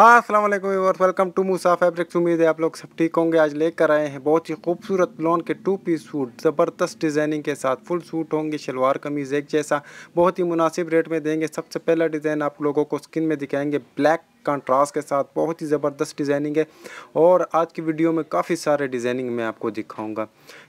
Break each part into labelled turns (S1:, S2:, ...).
S1: हाँ अस्सलाम वालेकुम वेलकम टू मूसा फैब्रिक्स उम्मीद है आप लोग सब ठीक होंगे आज लेकर आए हैं बहुत ही खूबसूरत लॉन के टू पीस सूट ज़बरदस्त डिज़ाइनिंग के साथ फुल सूट होंगे शलवार कमीज़ एक जैसा बहुत ही मुनासिब रेट में देंगे सबसे पहला डिज़ाइन आप लोगों को स्किन में दिखाएंगे ब्लैक कंट्रास्ट के साथ बहुत ही ज़बरदस्त डिज़ाइनिंग है और आज की वीडियो में काफ़ी सारे डिज़ाइनिंग मैं आपको दिखाऊंगा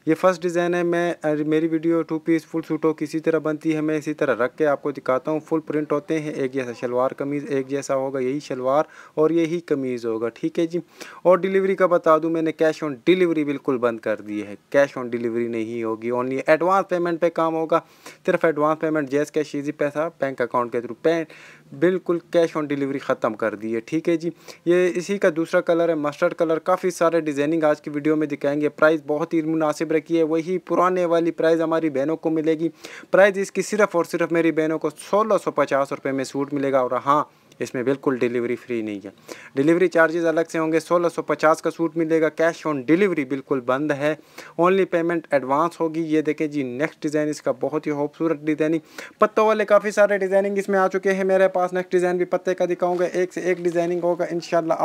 S1: ये फर्स्ट डिज़ाइन है मैं मेरी वीडियो टू पीस फुल सूटों की इसी तरह बनती है मैं इसी तरह रख के आपको दिखाता हूँ फुल प्रिंट होते हैं एक जैसा शलवार कमीज़ एक जैसा होगा यही शलवार और यही कमीज़ होगा ठीक है जी और डिलीवरी का बता दूँ मैंने कैश ऑन डिलीवरी बिल्कुल बंद कर दी है कैश ऑन डिलीवरी नहीं होगी ओनली एडवांस पेमेंट पर काम होगा सिर्फ advance payment JazzCash Easypaisa bank account के थ्रू पे बिल्कुल कैश ऑन डिलीवरी ख़त्म कर दी है ठीक है जी ये इसी का दूसरा कलर है मस्टर्ड कलर काफ़ी सारे डिज़ाइनिंग आज की वीडियो में दिखाएंगे प्राइस बहुत ही मुनासिब रखी है वही पुराने वाली प्राइस हमारी बहनों को मिलेगी प्राइस इसकी सिर्फ और सिर्फ मेरी बहनों को सोलह सौ पचास रुपये में सूट मिलेगा और हाँ इसमें बिल्कुल डिलीवरी फ्री नहीं है डिलीवरी चार्जेस अलग से होंगे 1650 का सूट मिलेगा कैश ऑन डिलीवरी बिल्कुल बंद है ओनली पेमेंट एडवांस होगी ये देखें जी नेक्स्ट डिज़ाइन इसका बहुत ही खूबसूरत डिज़ाइनिंग पत्तों वाले काफ़ी सारे डिज़ाइनिंग इसमें आ चुके हैं मेरे पास नेक्स्ट डिज़ाइन भी पत्ते का दिखाऊंगा एक से एक डिज़ाइनिंग होगा इन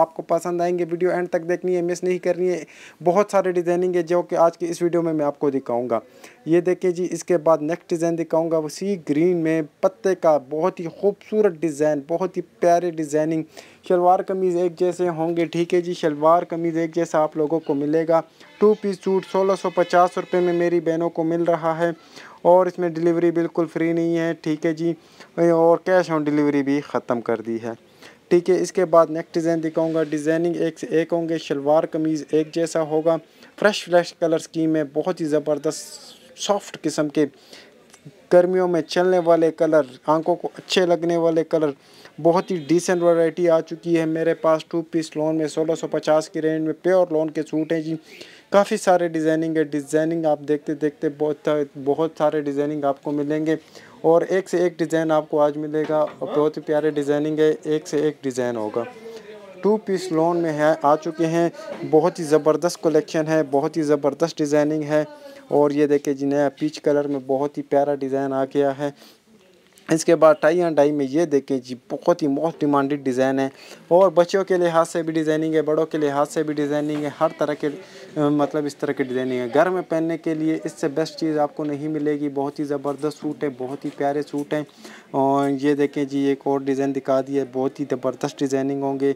S1: आपको पसंद आएंगे वीडियो एंड तक देखनी है मिस नहीं करनी है बहुत सारे डिज़ाइनिंग है जो कि आज की इस वीडियो में मैं आपको दिखाऊँगा ये देखिए जी इसके बाद नेक्स्ट डिज़ाइन दिखाऊँगा उसी ग्रीन में पत्ते का बहुत ही खूबसूरत डिज़ाइन बहुत ही प्यारे डिज़ाइनिंग शलवार कमीज़ एक जैसे होंगे ठीक है जी शलवार कमीज़ एक जैसा आप लोगों को मिलेगा टू पीस सूट सोलह सौ पचास रुपये में मेरी बहनों को मिल रहा है और इसमें डिलीवरी बिल्कुल फ्री नहीं है ठीक है जी और कैश ऑन डिलीवरी भी ख़त्म कर दी है ठीक है इसके बाद नेक्स्ट डिज़ाइन दिखाऊंगा डिज़ाइनिंग एक से एक होंगे शलवार कमीज़ एक जैसा होगा फ्रेश फ्रेश कलर स्कीम है बहुत ही ज़बरदस्त सॉफ्ट किस्म के गर्मियों में चलने वाले कलर आंखों को अच्छे लगने वाले कलर बहुत ही डिसेंट वैरायटी आ चुकी है मेरे पास टू पीस लोन में 1650 की रेंज में प्योर लोन के सूट हैं जी काफ़ी सारे डिज़ाइनिंग है डिज़ाइनिंग आप देखते देखते बहुत बहुत सारे डिज़ाइनिंग आपको मिलेंगे और एक से एक डिज़ाइन आपको आज मिलेगा बहुत ही प्यारे डिज़ाइनिंग है एक से एक डिज़ाइन होगा टू पीस लॉन में है आ चुके हैं बहुत ही ज़बरदस्त कलेक्शन है बहुत ही ज़बरदस्त डिज़ाइनिंग है और ये देखिए जी नया पीच कलर में बहुत ही प्यारा डिज़ाइन आ गया है इसके बाद टाई एंड टाई में ये देखें जी बहुत ही मोस्ट डिमांडेड डिज़ाइन है और बच्चों के लिहाज से भी डिज़ाइनिंग है बड़ों के लिहाज से भी डिज़ाइनिंग है हर तरह के मतलब इस तरह की डिज़ाइनिंग है घर में पहनने के लिए इससे बेस्ट चीज़ आपको नहीं मिलेगी बहुत ही ज़बरदस्त सूट है बहुत ही प्यारे सूट हैं और ये देखें जी एक और डिज़ाइन दिखा दिए बहुत ही ज़बरदस्त डिज़ाइनिंग होंगे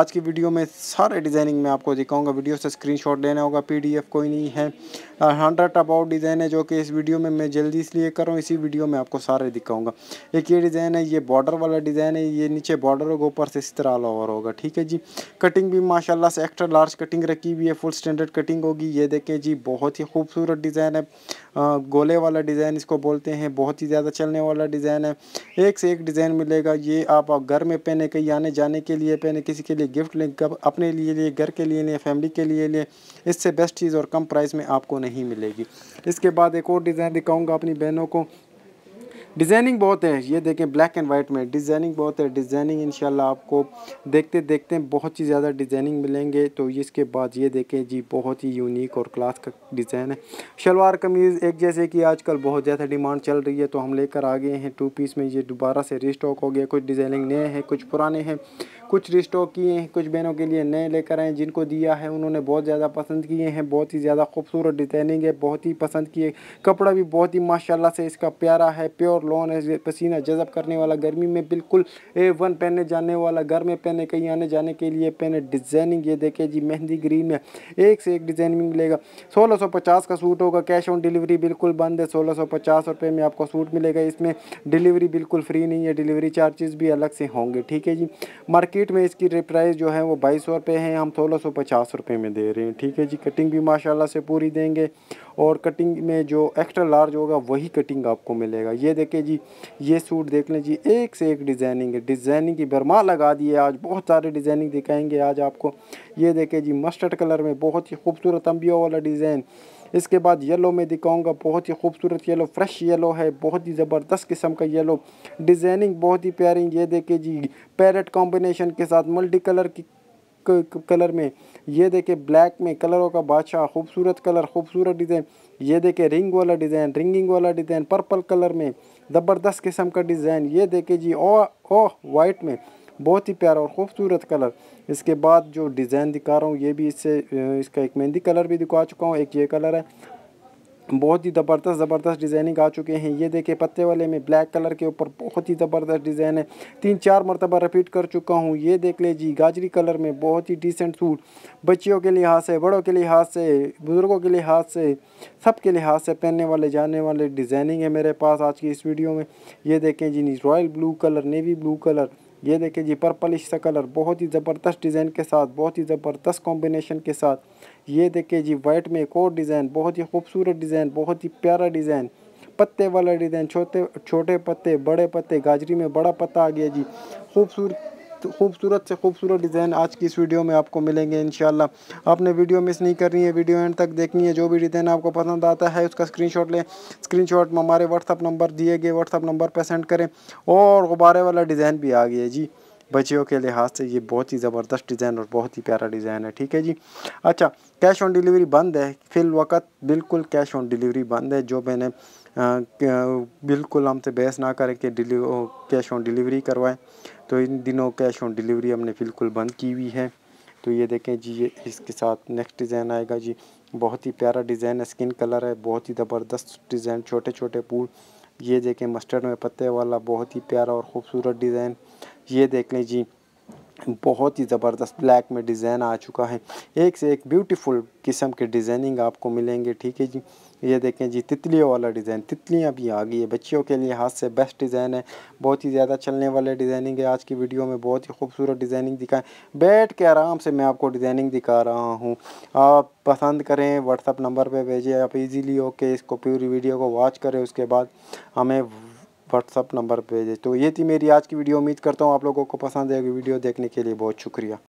S1: आज की वीडियो में सारे डिज़ाइनिंग में आपको दिखाऊँगा वीडियो से स्क्रीन लेना होगा पी कोई नहीं है हंड्रेड अबाउट डिज़ाइन है जो कि इस वीडियो में मैं जल्दी इसलिए कर रहा हूँ इसी वीडियो में आपको सारे दिखाऊँगा एक ये डिज़ाइन है ये बॉर्डर वाला डिज़ाइन है ये नीचे बॉर्डर होगा ऊपर से इस तरह ऑल ओवर होगा ठीक है जी कटिंग भी माशाल्लाह से एक्स्ट्रा लार्ज कटिंग रखी हुई है फुल स्टैंडर्ड कटिंग होगी ये देखें जी बहुत ही खूबसूरत डिज़ाइन है गोले वाला डिज़ाइन इसको बोलते हैं बहुत ही ज़्यादा चलने वाला डिज़ाइन है एक से एक डिज़ाइन मिलेगा ये आप घर में पहने कहीं आने जाने के लिए पहने किसी के लिए गिफ्ट लें अपने लिए लिए घर के लिए लिए फैमिली के लिए लिए इससे बेस्ट चीज़ और कम प्राइस में आपको नहीं मिलेगी इसके बाद एक और डिज़ाइन दिखाऊँगा अपनी बहनों को डिज़ाइनिंग बहुत है ये देखें ब्लैक एंड वाइट में डिज़ाइनिंग बहुत है डिज़ाइनिंग इन आपको देखते देखते बहुत ही ज़्यादा डिज़ाइनिंग मिलेंगे तो इसके बाद ये देखें जी बहुत ही यूनिक और क्लास का डिज़ाइन है शलवार कमीज़ एक जैसे कि आजकल बहुत ज़्यादा डिमांड चल रही है तो हम लेकर आ गए हैं टू पीस में ये दोबारा से रिस्टॉक हो गया कुछ डिज़ाइनिंग नए हैं कुछ पुराने हैं कुछ रिस्टॉक किए हैं कुछ बहनों के लिए नए लेकर आए जिनको दिया है उन्होंने बहुत ज़्यादा पसंद किए हैं बहुत ही ज़्यादा खूबसूरत डिज़ाइनिंग है बहुत ही पसंद किए कपड़ा भी बहुत ही माशाल्लाह से इसका प्यारा है प्योर लॉन है पसीना जज़ब करने वाला गर्मी में बिल्कुल ए वन पहने जाने वाला घर में पहने कहीं आने जाने के लिए पहने डिज़ाइनिंग ये देखे जी मेहंदी ग्रीन में एक से एक डिज़ाइनिंग मिलेगा सोलह सौ पचास का सूट होगा कैश ऑन डिलीवरी बिल्कुल बंद है सोलह सौ पचास रुपये में आपको सूट मिलेगा इसमें डिलीवरी बिल्कुल फ्री नहीं है डिलीवरी चार्जेस भी अलग से होंगे ठीक है जी मार्केट मार्केट में इसकी प्राइस जो है वो बाईस सौ रुपये हैं हम सोलह सौ पचास रुपये में दे रहे हैं ठीक है जी कटिंग भी माशाल्लाह से पूरी देंगे और कटिंग में जो एक्स्ट्रा लार्ज होगा वही कटिंग आपको मिलेगा ये देखें जी ये सूट देख लें जी एक से एक डिज़ाइनिंग है डिज़ाइनिंग की बरमा लगा दी है आज बहुत सारे डिज़ाइनिंग दिखाएंगे आज आपको ये देखें जी मस्टर्ड कलर में बहुत ही खूबसूरत अम्बियों वाला डिज़ाइन इसके बाद येलो में दिखाऊंगा बहुत ही खूबसूरत येलो फ्रेश येलो है बहुत ही ज़बरदस्त किस्म का येलो डिज़ाइनिंग बहुत ही प्यारी ये देखे जी पैरेट कॉम्बिनेशन के साथ मल्टी कलर की कलर में ये देखे ब्लैक में कलरों का बादशाह खूबसूरत कलर खूबसूरत डिज़ाइन ये देखे रिंग वाला डिज़ाइन रिंगिंग वाला डिज़ाइन पर्पल कलर में ज़बरदस्त किस्म का डिज़ाइन ये देखे जी ओ ओह वाइट में बहुत ही प्यारा और ख़ूबसूरत कलर इसके बाद जो डिज़ाइन दिखा रहा हूँ ये भी इससे इसका एक मेहंदी कलर भी दिखा चुका हूँ एक ये कलर है बहुत ही ज़बरदस्त ज़बरदस्त डिज़ाइनिंग आ चुके हैं ये देखिए पत्ते वाले में ब्लैक कलर के ऊपर बहुत ही ज़बरदस्त डिज़ाइन है तीन चार मरतबा रिपीट कर चुका हूँ ये देख लीजिए गाजरी कलर में बहुत ही डिसेंट सूट बच्चियों के लिहाज से बड़ों के लिहाज से बुज़ुर्गों के लिहाज से सब के लिहाज से पहनने वाले जाने वाले डिज़ाइनिंग है मेरे पास आज की इस वीडियो में ये देखें जी royal blue colour navy blue colour ये देखिए जी पर्पल इसका कलर बहुत ही ज़बरदस्त डिज़ाइन के साथ बहुत ही ज़बरदस्त कॉम्बिनेशन के साथ ये देखिए जी वाइट में एक और डिज़ाइन बहुत ही खूबसूरत डिज़ाइन बहुत ही प्यारा डिज़ाइन पत्ते वाला डिज़ाइन छोटे छोटे पत्ते बड़े पत्ते गाजरी में बड़ा पत्ता आ गया जी खूबसूरत खूबसूरत से खूबसूरत डिज़ाइन आज की इस वीडियो में आपको मिलेंगे इन आपने वीडियो मिस नहीं करनी है वीडियो एंड तक देखनी है जो भी डिज़ाइन आपको पसंद आता है उसका स्क्रीनशॉट लें स्क्रीनशॉट हमारे व्हाट्सअप नंबर दिए गए व्हाट्सअप नंबर पर सेंड करें और गुब्बारे वाला डिज़ाइन भी आ गया जी बच्चियों के लिहाज से ये बहुत ही ज़बरदस्त डिज़ाइन और बहुत ही प्यारा डिज़ाइन है ठीक है जी अच्छा कैश ऑन डिलीवरी बंद है फिल वक्त बिल्कुल कैश ऑन डिलीवरी बंद है जो मैंने बिल्कुल हमसे तो बहस ना करें कि कैश ऑन डिलीवरी करवाएं तो इन दिनों कैश ऑन डिलीवरी हमने बिल्कुल बंद की हुई है तो ये देखें जी ये इसके साथ नेक्स्ट डिज़ाइन आएगा जी बहुत ही प्यारा डिज़ाइन है स्किन कलर है बहुत ही ज़बरदस्त डिज़ाइन छोटे छोटे फूल ये देखें मस्टर्ड में पत्ते वाला बहुत ही प्यारा और ख़ूबसूरत डिज़ाइन ये देख लें जी बहुत ही ज़बरदस्त ब्लैक में डिज़ाइन आ चुका है एक से एक ब्यूटीफुल किस्म के डिज़ाइनिंग आपको मिलेंगे ठीक है जी ये देखें जी तितलियों वाला डिज़ाइन तितलियाँ भी आ गई है बच्चियों के लिए हाथ से बेस्ट डिज़ाइन है बहुत ही ज़्यादा चलने वाले डिज़ाइनिंग है आज की वीडियो में बहुत ही खूबसूरत डिज़ाइनिंग दिखाएं बैठ के आराम से मैं आपको डिज़ाइनिंग दिखा रहा हूँ आप पसंद करें व्हाट्सअप नंबर पर भेजें आप इजीली ओके इसको पूरी वीडियो को वॉच करें उसके बाद हमें व्हाट्सअप नंबर पर देते तो ये थी मेरी आज की वीडियो उम्मीद करता हूँ आप लोगों को पसंद आएगी वीडियो देखने के लिए बहुत शुक्रिया